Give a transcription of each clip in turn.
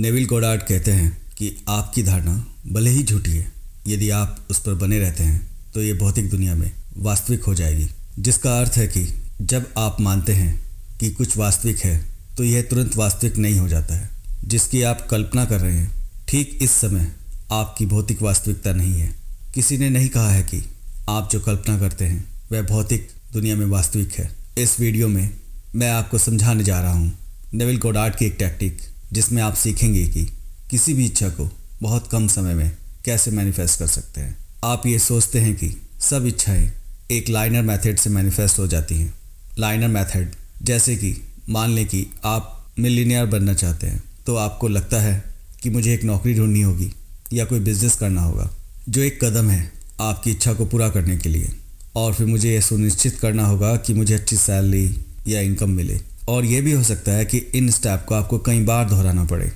Neville Goddard कहते हैं कि आपकी धारणा भले ही झूठी है यदि आप उस पर बने रहते हैं तो ये भौतिक दुनिया में वास्तविक हो जाएगी जिसका अर्थ है कि जब आप मानते हैं कि कुछ वास्तविक है तो यह तुरंत वास्तविक नहीं हो जाता है जिसकी आप कल्पना कर रहे हैं ठीक इस समय आपकी भौतिक वास्तविकता नहीं है किसी ने नहीं कहा है कि आप जो कल्पना करते हैं वह भौतिक दुनिया में वास्तविक है इस वीडियो में मैं आपको समझाने जा रहा हूँ नेविल गोडार्ड की एक टैक्टिक जिसमें आप सीखेंगे कि किसी भी इच्छा को बहुत कम समय में कैसे मैनिफेस्ट कर सकते हैं आप ये सोचते हैं कि सब इच्छाएं एक लाइनर मेथड से मैनिफेस्ट हो जाती हैं लाइनर मेथड जैसे कि मान लें कि आप मिलीनियर बनना चाहते हैं तो आपको लगता है कि मुझे एक नौकरी ढूंढनी होगी या कोई बिजनेस करना होगा जो एक कदम है आपकी इच्छा को पूरा करने के लिए और फिर मुझे यह सुनिश्चित करना होगा कि मुझे अच्छी सैलरी या इनकम मिले और यह भी हो सकता है कि इन स्टेप को आपको कई बार दोहराना पड़े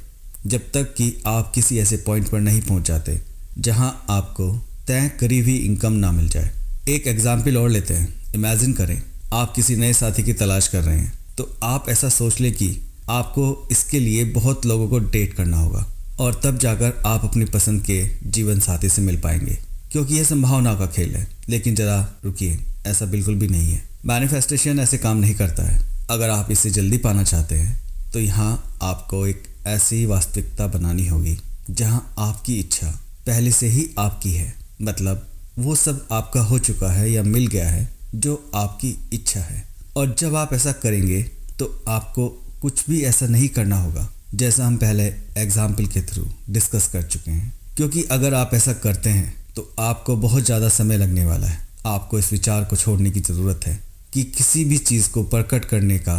जब तक कि आप किसी ऐसे पॉइंट पर नहीं पहुंच जाते जहां आपको तय करी हुई इनकम ना मिल जाए एक एग्जाम्पल और लेते हैं इमेजिन करें आप किसी नए साथी की तलाश कर रहे हैं तो आप ऐसा सोच लें कि आपको इसके लिए बहुत लोगों को डेट करना होगा और तब जाकर आप अपनी पसंद के जीवन साथी से मिल पाएंगे क्योंकि यह संभावना का खेल है लेकिन ज़रा रुकिए ऐसा बिल्कुल भी नहीं है मैनिफेस्टेशन ऐसे काम नहीं करता है अगर आप इसे जल्दी पाना चाहते हैं तो यहाँ आपको एक ऐसी वास्तविकता बनानी होगी जहाँ आपकी इच्छा पहले से ही आपकी है मतलब वो सब आपका हो चुका है या मिल गया है जो आपकी इच्छा है और जब आप ऐसा करेंगे तो आपको कुछ भी ऐसा नहीं करना होगा जैसा हम पहले एग्जाम्पल के थ्रू डिस्कस कर चुके हैं क्योंकि अगर आप ऐसा करते हैं तो आपको बहुत ज़्यादा समय लगने वाला है आपको इस विचार को छोड़ने की ज़रूरत है कि किसी भी चीज़ को प्रकट करने का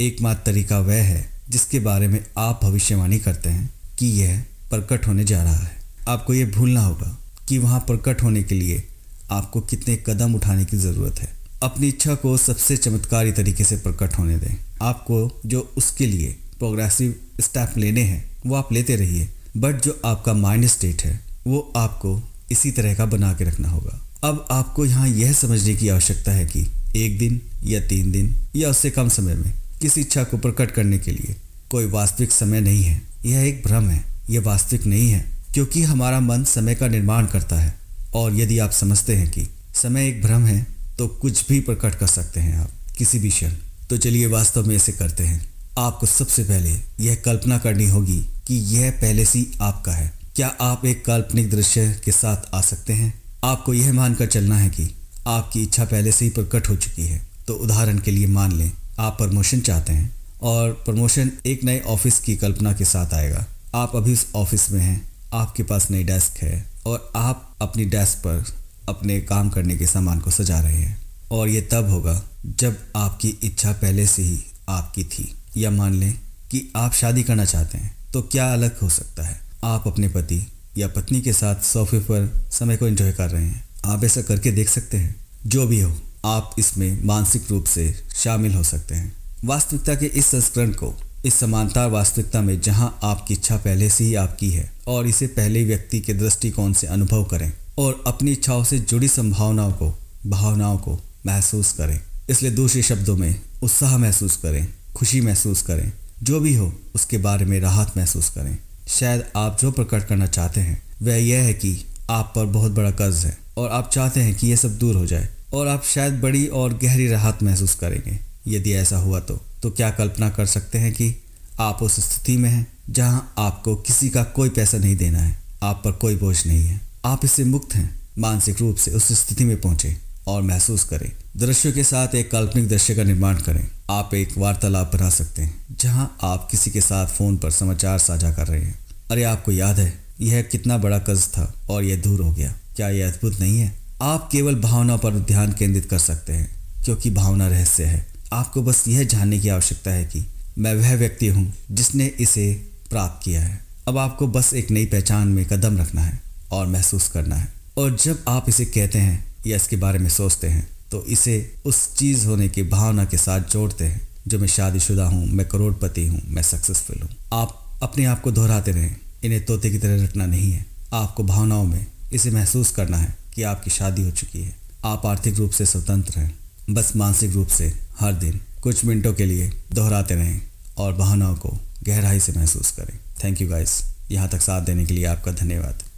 एकमात्र तरीका वह है जिसके बारे में आप भविष्यवाणी करते हैं कि यह प्रकट होने जा रहा है आपको यह भूलना होगा कि वहां प्रकट होने के लिए आपको कितने कदम उठाने की ज़रूरत है अपनी इच्छा को सबसे चमत्कारी तरीके से प्रकट होने दें आपको जो उसके लिए प्रोग्रेसिव स्टेप लेने हैं वो आप लेते रहिए बट जो आपका माइंड स्टेट है वो आपको इसी तरह का बना के रखना होगा अब आपको यहाँ यह समझने की आवश्यकता है कि एक दिन या तीन दिन या उससे कम समय में किसी इच्छा को प्रकट करने के लिए कोई वास्तविक समय नहीं है यह एक भ्रम है यह वास्तविक नहीं है क्योंकि हमारा मन समय का निर्माण करता है और यदि आप समझते हैं कि समय एक भ्रम है तो कुछ भी प्रकट कर सकते हैं आप किसी भी क्षण तो चलिए वास्तव में ऐसे करते हैं आपको सबसे पहले यह कल्पना करनी होगी कि यह पहले से आपका है क्या आप एक काल्पनिक दृश्य के साथ आ सकते हैं आपको यह मानकर चलना है कि आपकी इच्छा पहले से ही प्रकट हो चुकी है तो उदाहरण के लिए मान लें आप प्रमोशन चाहते हैं और प्रमोशन एक नए ऑफिस की कल्पना के साथ आएगा आप अभी उस ऑफिस में हैं आपके पास नई डेस्क है और आप अपनी डेस्क पर अपने काम करने के सामान को सजा रहे हैं और ये तब होगा जब आपकी इच्छा पहले से ही आपकी थी या मान लें कि आप शादी करना चाहते हैं तो क्या अलग हो सकता है आप अपने पति या पत्नी के साथ सोफे पर समय को एंजॉय कर रहे हैं आप ऐसा करके देख सकते हैं जो भी हो आप इसमें मानसिक रूप से शामिल हो सकते हैं वास्तविकता के इस संस्करण को इस समानता वास्तविकता में जहां आपकी इच्छा पहले से ही आपकी है और इसे पहले व्यक्ति के दृष्टिकोण से अनुभव करें और अपनी इच्छाओं से जुड़ी संभावनाओं को भावनाओं को महसूस करें इसलिए दूसरे शब्दों में उत्साह महसूस करें खुशी महसूस करें जो भी हो उसके बारे में राहत महसूस करें शायद आप जो प्रकट करना चाहते हैं वह यह है कि आप पर बहुत बड़ा कर्ज है और आप चाहते हैं कि यह सब दूर हो जाए और आप शायद बड़ी और गहरी राहत महसूस करेंगे यदि ऐसा हुआ तो तो क्या कल्पना कर सकते हैं कि आप उस स्थिति में हैं जहां आपको किसी का कोई पैसा नहीं देना है आप पर कोई बोझ नहीं है आप इससे मुक्त हैं मानसिक रूप से उस स्थिति में पहुंचे और महसूस करें दृश्यों के साथ एक काल्पनिक दृश्य का निर्माण करें आप एक वार्तालाप बना सकते हैं जहां आप किसी के साथ फ़ोन पर समाचार साझा कर रहे हैं अरे आपको याद है यह कितना बड़ा कर्ज था और यह दूर हो गया क्या यह अद्भुत नहीं है आप केवल भावना पर ध्यान केंद्रित कर सकते हैं क्योंकि भावना रहस्य है आपको बस यह जानने की आवश्यकता है कि मैं वह व्यक्ति हूँ जिसने इसे प्राप्त किया है अब आपको बस एक नई पहचान में कदम रखना है और महसूस करना है और जब आप इसे कहते हैं या इसके बारे में सोचते हैं तो इसे उस चीज़ होने की भावना के साथ जोड़ते हैं जो मैं शादीशुदा हूँ मैं करोड़पति हूँ मैं सक्सेसफुल हूँ आप अपने आप को दोहराते रहें इन्हें तोते की तरह रटना नहीं है आपको भावनाओं में इसे महसूस करना है कि आपकी शादी हो चुकी है आप आर्थिक रूप से स्वतंत्र हैं बस मानसिक रूप से हर दिन कुछ मिनटों के लिए दोहराते रहें और भावनाओं को गहराई से महसूस करें थैंक यू गाइस यहाँ तक साथ देने के लिए आपका धन्यवाद